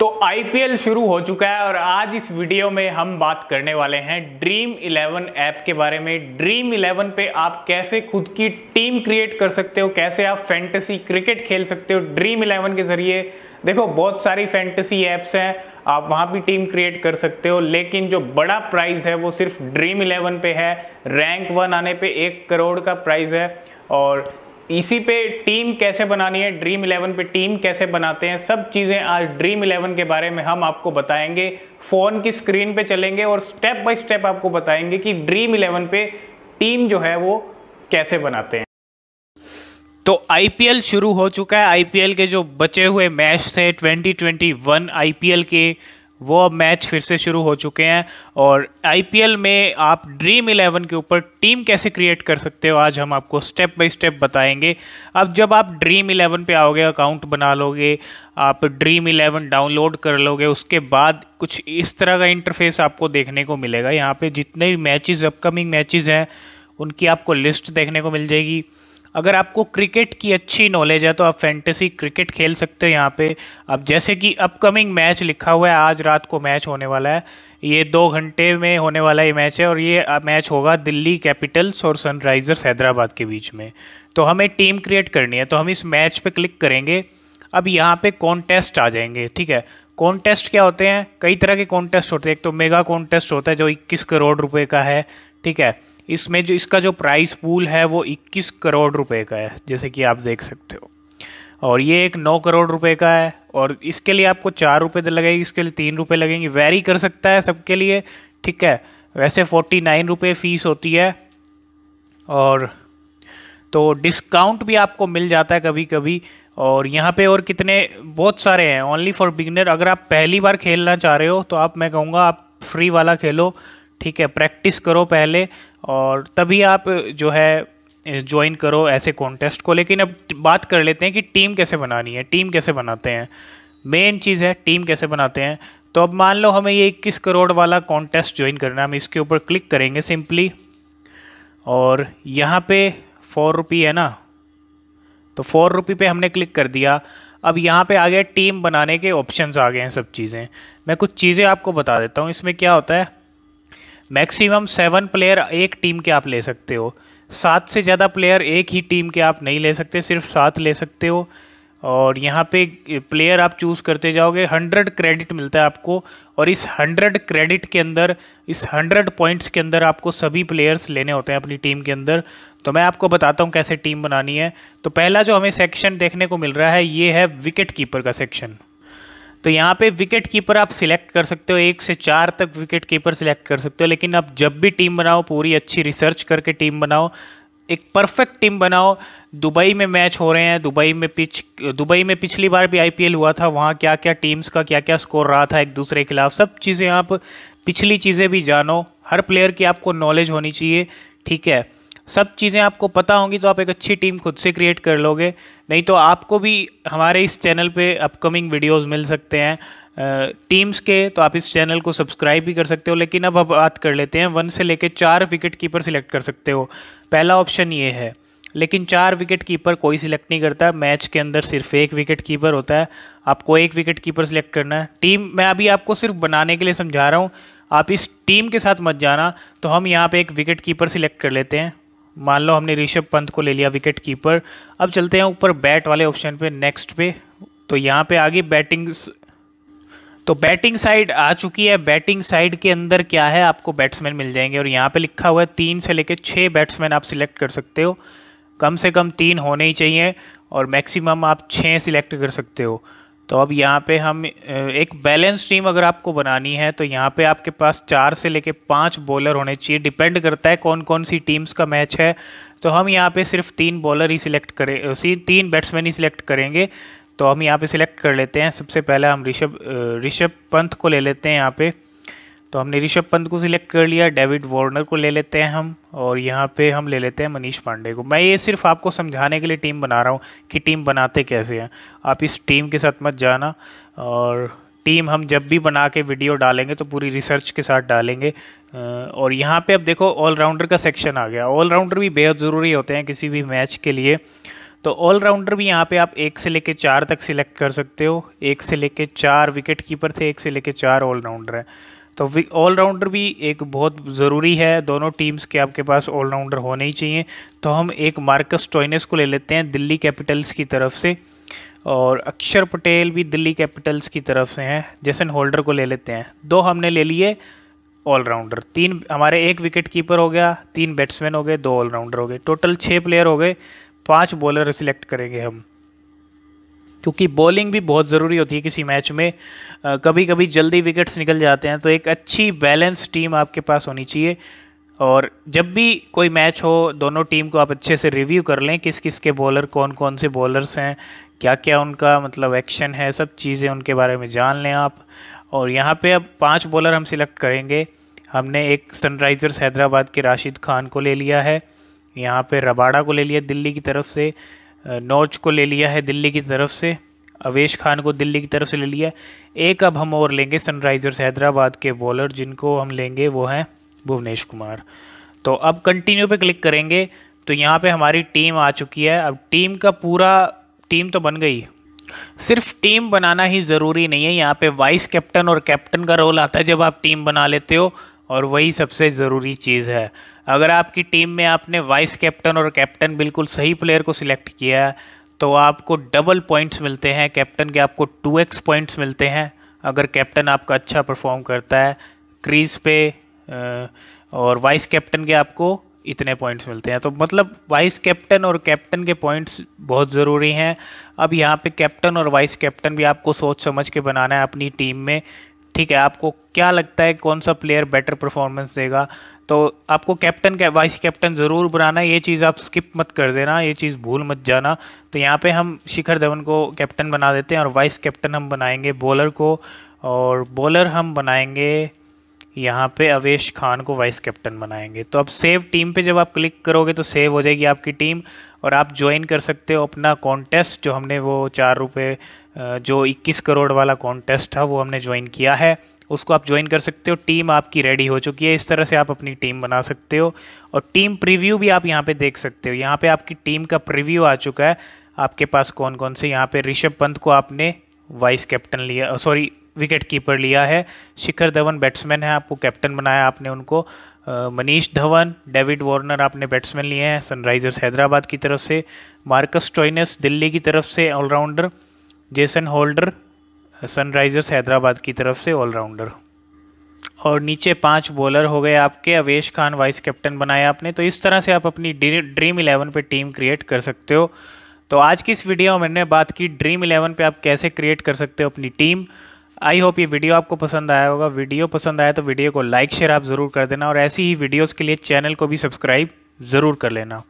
तो आईपीएल शुरू हो चुका है और आज इस वीडियो में हम बात करने वाले हैं ड्रीम इलेवन ऐप के बारे में ड्रीम इलेवन पे आप कैसे खुद की टीम क्रिएट कर सकते हो कैसे आप फैंटेसी क्रिकेट खेल सकते हो ड्रीम इलेवन के ज़रिए देखो बहुत सारी फैंटेसी ऐप्स हैं आप वहाँ भी टीम क्रिएट कर सकते हो लेकिन जो बड़ा प्राइज़ है वो सिर्फ ड्रीम इलेवन पे है रैंक वन आने पर एक करोड़ का प्राइज़ है और इसी पे टीम कैसे बनानी है ड्रीम इलेवन पे टीम कैसे बनाते हैं सब चीज़ें आज ड्रीम इलेवन के बारे में हम आपको बताएंगे फ़ोन की स्क्रीन पे चलेंगे और स्टेप बाय स्टेप आपको बताएंगे कि ड्रीम इलेवन पे टीम जो है वो कैसे बनाते हैं तो आई शुरू हो चुका है आईपीएल के जो बचे हुए मैच थे ट्वेंटी ट्वेंटी के वो अब मैच फिर से शुरू हो चुके हैं और आईपीएल में आप ड्रीम इलेवन के ऊपर टीम कैसे क्रिएट कर सकते हो आज हम आपको स्टेप बाय स्टेप बताएंगे अब जब आप ड्रीम इलेवन पे आओगे अकाउंट बना लोगे आप ड्रीम इलेवन डाउनलोड कर लोगे उसके बाद कुछ इस तरह का इंटरफेस आपको देखने को मिलेगा यहाँ पर जितने भी मैचेज़ अपकमिंग मैचेज़ हैं उनकी आपको लिस्ट देखने को मिल जाएगी अगर आपको क्रिकेट की अच्छी नॉलेज है तो आप फैंटेसी क्रिकेट खेल सकते हो यहाँ पे अब जैसे कि अपकमिंग मैच लिखा हुआ है आज रात को मैच होने वाला है ये दो घंटे में होने वाला ये मैच है और ये मैच होगा दिल्ली कैपिटल्स और सनराइज़र्स हैदराबाद के बीच में तो हमें टीम क्रिएट करनी है तो हम इस मैच पर क्लिक करेंगे अब यहाँ पर कॉन्टेस्ट आ जाएंगे ठीक है कॉन्टेस्ट क्या होते हैं कई तरह के कॉन्टेस्ट होते हैं एक तो मेगा कॉन्टेस्ट होता है जो इक्कीस करोड़ रुपये का है ठीक है इसमें जो इसका जो प्राइस पूल है वो 21 करोड़ रुपए का है जैसे कि आप देख सकते हो और ये एक नौ करोड़ रुपए का है और इसके लिए आपको चार रुपये तो लगेगी इसके लिए तीन रुपये लगेंगे वेरी कर सकता है सबके लिए ठीक है वैसे फोर्टी नाइन रुपये फ़ीस होती है और तो डिस्काउंट भी आपको मिल जाता है कभी कभी और यहाँ पे और कितने बहुत सारे हैं ओनली फॉर बिगनर अगर आप पहली बार खेलना चाह रहे हो तो आप मैं कहूँगा आप फ्री वाला खेलो ठीक है प्रैक्टिस करो पहले और तभी आप जो है ज्वाइन करो ऐसे कॉन्टेस्ट को लेकिन अब बात कर लेते हैं कि टीम कैसे बनानी है टीम कैसे बनाते हैं मेन चीज़ है टीम कैसे बनाते हैं तो अब मान लो हमें ये इक्कीस करोड़ वाला कॉन्टेस्ट ज्वाइन करना है हम इसके ऊपर क्लिक करेंगे सिंपली और यहाँ पे फोर रुपी है ना तो फोर रुपी पे हमने क्लिक कर दिया अब यहाँ पे आ गया टीम बनाने के ऑप्शंस आ गए हैं सब चीज़ें मैं कुछ चीज़ें आपको बता देता हूँ इसमें क्या होता है मैक्सिमम सेवन प्लेयर एक टीम के आप ले सकते हो सात से ज़्यादा प्लेयर एक ही टीम के आप नहीं ले सकते सिर्फ सात ले सकते हो और यहाँ पे प्लेयर आप चूज़ करते जाओगे हंड्रेड क्रेडिट मिलता है आपको और इस हंड्रेड क्रेडिट के अंदर इस हंड्रेड पॉइंट्स के अंदर आपको सभी प्लेयर्स लेने होते हैं अपनी टीम के अंदर तो मैं आपको बताता हूँ कैसे टीम बनानी है तो पहला जो हमें सेक्शन देखने को मिल रहा है ये है विकेट कीपर का सेक्शन तो यहाँ पे विकेट कीपर आप सिलेक्ट कर सकते हो एक से चार तक विकेट कीपर सिलेक्ट कर सकते हो लेकिन आप जब भी टीम बनाओ पूरी अच्छी रिसर्च करके टीम बनाओ एक परफेक्ट टीम बनाओ दुबई में मैच हो रहे हैं दुबई में पिच दुबई में पिछली बार भी आईपीएल हुआ था वहाँ क्या क्या टीम्स का क्या क्या स्कोर रहा था एक दूसरे के खिलाफ सब चीज़ें आप पिछली चीज़ें भी जानो हर प्लेयर की आपको नॉलेज होनी चाहिए ठीक है सब चीज़ें आपको पता होंगी तो आप एक अच्छी टीम खुद से क्रिएट कर लोगे नहीं तो आपको भी हमारे इस चैनल पे अपकमिंग वीडियोस मिल सकते हैं टीम्स के तो आप इस चैनल को सब्सक्राइब भी कर सकते हो लेकिन अब आप बात कर लेते हैं वन से लेकर चार विकेट कीपर सिलेक्ट कर सकते हो पहला ऑप्शन ये है लेकिन चार विकेट कीपर कोई सिलेक्ट नहीं करता मैच के अंदर सिर्फ एक विकेट कीपर होता है आपको एक विकेट कीपर सिलेक्ट करना है टीम मैं अभी आपको सिर्फ बनाने के लिए समझा रहा हूँ आप इस टीम के साथ मत जाना तो हम यहाँ पे एक विकेट कीपर सिलेक्ट कर लेते हैं मान लो हमने ऋषभ पंत को ले लिया विकेट कीपर अब चलते हैं ऊपर बैट वाले ऑप्शन पे नेक्स्ट पे तो यहाँ पे आ गई बैटिंग तो बैटिंग साइड आ चुकी है बैटिंग साइड के अंदर क्या है आपको बैट्समैन मिल जाएंगे और यहाँ पे लिखा हुआ है तीन से लेकर छः बैट्समैन आप सिलेक्ट कर सकते हो कम से कम तीन होने ही चाहिए और मैक्सिमम आप छः सिलेक्ट कर सकते हो तो अब यहाँ पे हम एक बैलेंस टीम अगर आपको बनानी है तो यहाँ पे आपके पास चार से लेके पाँच बॉलर होने चाहिए डिपेंड करता है कौन कौन सी टीम्स का मैच है तो हम यहाँ पे सिर्फ तीन बॉलर ही सिलेक्ट करें उसी तीन बैट्समैन ही सिलेक्ट करेंगे तो हम यहाँ पे सिलेक्ट कर लेते हैं सबसे पहले हम ऋषभ ऋषभ पंत को ले लेते हैं यहाँ पर तो हमने ऋषभ पंत को सिलेक्ट कर लिया डेविड वार्नर को ले लेते हैं हम और यहाँ पे हम ले लेते हैं मनीष पांडे को मैं ये सिर्फ आपको समझाने के लिए टीम बना रहा हूँ कि टीम बनाते कैसे हैं आप इस टीम के साथ मत जाना और टीम हम जब भी बना के वीडियो डालेंगे तो पूरी रिसर्च के साथ डालेंगे और यहाँ पर अब देखो ऑलराउंडर का सेक्शन आ गया ऑलराउंडर भी बेहद ज़रूरी होते हैं किसी भी मैच के लिए तो ऑलराउंडर भी यहाँ पे आप एक से लेके चार तक सिलेक्ट कर सकते हो एक से लेके चार विकेट कीपर थे एक से लेके चार ऑलराउंडर हैं तो ऑलराउंडर भी एक बहुत ज़रूरी है दोनों टीम्स के आपके पास ऑलराउंडर होने ही चाहिए तो हम एक मार्कस टॉइनस को ले लेते हैं दिल्ली कैपिटल्स की तरफ से और अक्षर पटेल भी दिल्ली कैपिटल्स की तरफ से हैं जैसन होल्डर को ले लेते हैं दो हमने ले लिए ऑलराउंडर तीन हमारे एक विकेट कीपर हो गया तीन बैट्समैन हो गए दो ऑलराउंडर हो गए टोटल छः प्लेयर हो गए पाँच बॉलर सिलेक्ट करेंगे हम क्योंकि बॉलिंग भी बहुत ज़रूरी होती है किसी मैच में कभी कभी जल्दी विकेट्स निकल जाते हैं तो एक अच्छी बैलेंस टीम आपके पास होनी चाहिए और जब भी कोई मैच हो दोनों टीम को आप अच्छे से रिव्यू कर लें किस किस के बॉलर कौन कौन से बॉलर्स हैं क्या क्या उनका मतलब एक्शन है सब चीज़ें उनके बारे में जान लें आप और यहाँ पे अब पांच बॉलर हम सिलेक्ट करेंगे हमने एक सनराइज़र्स हैदराबाद के राशिद खान को ले लिया है यहाँ पे रबाड़ा को ले लिया दिल्ली की तरफ से नौज को ले लिया है दिल्ली की तरफ से अवेश खान को दिल्ली की तरफ से ले लिया एक अब हम और लेंगे सनराइजर्स हैदराबाद के बॉलर जिनको हम लेंगे वो हैं भुवनेश कुमार तो अब कंटिन्यू पे क्लिक करेंगे तो यहाँ पे हमारी टीम आ चुकी है अब टीम का पूरा टीम तो बन गई सिर्फ टीम बनाना ही ज़रूरी नहीं है यहाँ पे वाइस कैप्टन और कैप्टन का रोल आता है जब आप टीम बना लेते हो और वही सबसे ज़रूरी चीज़ है अगर आपकी टीम में आपने वाइस कैप्टन और कैप्टन बिल्कुल सही प्लेयर को सिलेक्ट किया तो आपको डबल पॉइंट्स मिलते हैं कैप्टन के आपको टू एक्स पॉइंट्स मिलते हैं अगर कैप्टन आपका अच्छा परफॉर्म करता है क्रीज पे और वाइस कैप्टन के आपको इतने पॉइंट्स मिलते हैं तो मतलब वाइस कैप्टन और कैप्टन के पॉइंट्स बहुत ज़रूरी हैं अब यहाँ पे कैप्टन और वाइस कैप्टन भी आपको सोच समझ के बनाना है अपनी टीम में ठीक है आपको क्या लगता है कौन सा प्लेयर बेटर परफॉर्मेंस देगा तो आपको कैप्टन का वाइस कैप्टन ज़रूर बनाना ये चीज़ आप स्किप मत कर देना ये चीज़ भूल मत जाना तो यहाँ पे हम शिखर धवन को कैप्टन बना देते हैं और वाइस कैप्टन हम बनाएंगे बॉलर को और बॉलर हम बनाएंगे यहाँ पे अवेश खान को वाइस कैप्टन बनाएंगे तो अब सेव टीम पे जब आप क्लिक करोगे तो सेव हो जाएगी आपकी टीम और आप ज्वाइन कर सकते हो अपना कॉन्टेस्ट जो हमने वो चार रुपये जो 21 करोड़ वाला कॉन्टेस्ट था वो हमने ज्वाइन किया है उसको आप ज्वाइन कर सकते हो टीम आपकी रेडी हो चुकी है इस तरह से आप अपनी टीम बना सकते हो और टीम प्रीव्यू भी आप यहाँ पे देख सकते हो यहाँ पे आपकी टीम का प्रीव्यू आ चुका है आपके पास कौन कौन से यहाँ पे ऋषभ पंत को आपने वाइस कैप्टन लिया सॉरी विकेट कीपर लिया है शिखर धवन बैट्समैन है आपको कैप्टन बनाया आपने उनको मनीष धवन डेविड वार्नर आपने बैट्समैन लिए हैं सनराइजर्स हैदराबाद की तरफ से मार्कस टॉइनस दिल्ली की तरफ से allrounder Jason Holder Sunrisers Hyderabad की तरफ से ऑलराउंडर और नीचे पांच बॉलर हो गए आपके अवेश खान वाइस कैप्टन बनाए आपने तो इस तरह से आप अपनी ड्रीम इलेवन पे टीम क्रिएट कर सकते हो तो आज की इस वीडियो में मैंने बात की ड्रीम इलेवन पे आप कैसे क्रिएट कर सकते हो अपनी टीम आई होप ये वीडियो आपको पसंद आया होगा वीडियो पसंद आया तो वीडियो को लाइक शेयर आप ज़रूर कर देना और ऐसी ही वीडियोज़ के लिए चैनल को भी सब्सक्राइब ज़रूर कर लेना